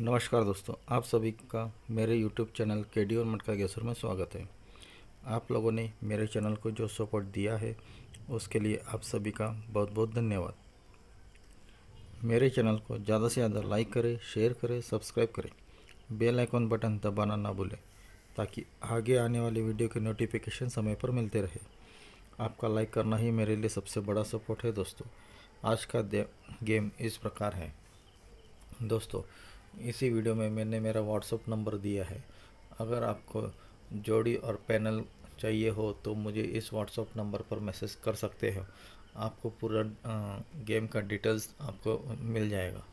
नमस्कार दोस्तों आप सभी का मेरे YouTube चैनल के डी और मटका गैसर में स्वागत है आप लोगों ने मेरे चैनल को जो सपोर्ट दिया है उसके लिए आप सभी का बहुत बहुत धन्यवाद मेरे चैनल को ज़्यादा से ज़्यादा लाइक करें शेयर करें सब्सक्राइब करें बेल आइकॉन बटन दबाना ना भूलें ताकि आगे आने वाली वीडियो के नोटिफिकेशन समय पर मिलते रहे आपका लाइक करना ही मेरे लिए सबसे बड़ा सपोर्ट है दोस्तों आज का गेम इस प्रकार है दोस्तों इसी वीडियो में मैंने मेरा व्हाट्सअप नंबर दिया है अगर आपको जोड़ी और पैनल चाहिए हो तो मुझे इस व्हाट्सअप नंबर पर मैसेज कर सकते हो आपको पूरा गेम का डिटेल्स आपको मिल जाएगा